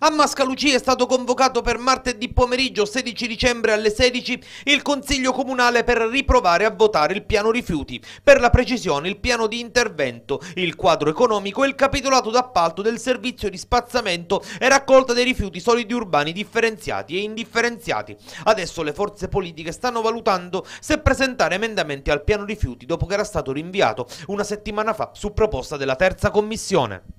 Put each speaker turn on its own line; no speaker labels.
A Mascalucia è stato convocato per martedì pomeriggio 16 dicembre alle 16 il Consiglio Comunale per riprovare a votare il piano rifiuti, per la precisione il piano di intervento, il quadro economico e il capitolato d'appalto del servizio di spazzamento e raccolta dei rifiuti solidi urbani differenziati e indifferenziati. Adesso le forze politiche stanno valutando se presentare emendamenti al piano rifiuti dopo che era stato rinviato una settimana fa su proposta della terza commissione.